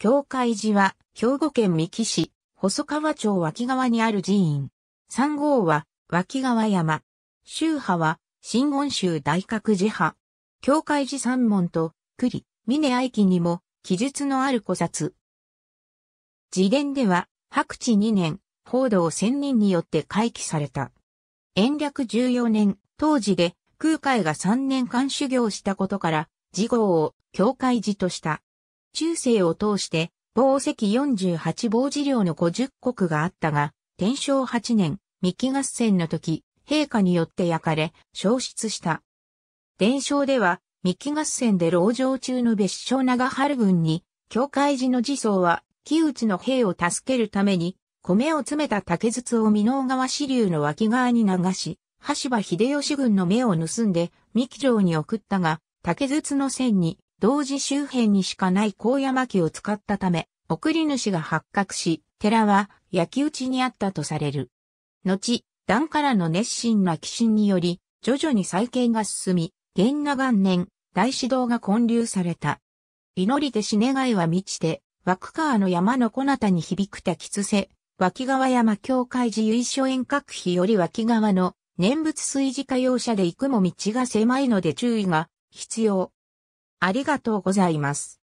教会寺は、兵庫県三木市、細川町脇川にある寺院。三号は、脇川山。宗派は、新言宗大覚寺派。教会寺三門と、栗、峰愛機にも、記述のある古札。自伝では、白地二年、報道千人によって回帰された。延暦十四年、当時で、空海が三年間修行したことから、寺号を教会寺とした。中世を通して、宝石48宝治領の50国があったが、天正8年、三木合戦の時、陛下によって焼かれ、消失した。伝承では、三木合戦で籠城中の別所長春軍に、教会寺の寺僧は、木内の兵を助けるために、米を詰めた竹筒を美濃川支流の脇側に流し、橋場秀吉軍の目を盗んで、三木城に送ったが、竹筒の線に同時周辺にしかない高山木を使ったため、送り主が発覚し、寺は焼き討ちにあったとされる。後、段からの熱心な寄進により、徐々に再建が進み、元那元年、大指導が建立された。祈り手死願いは満ちて、枠川の山の小なたに響くた吉瀬、脇川山教会寺由緒遠隔碑より脇川の念仏水事家用車で行くも道が狭いので注意が必要。ありがとうございます。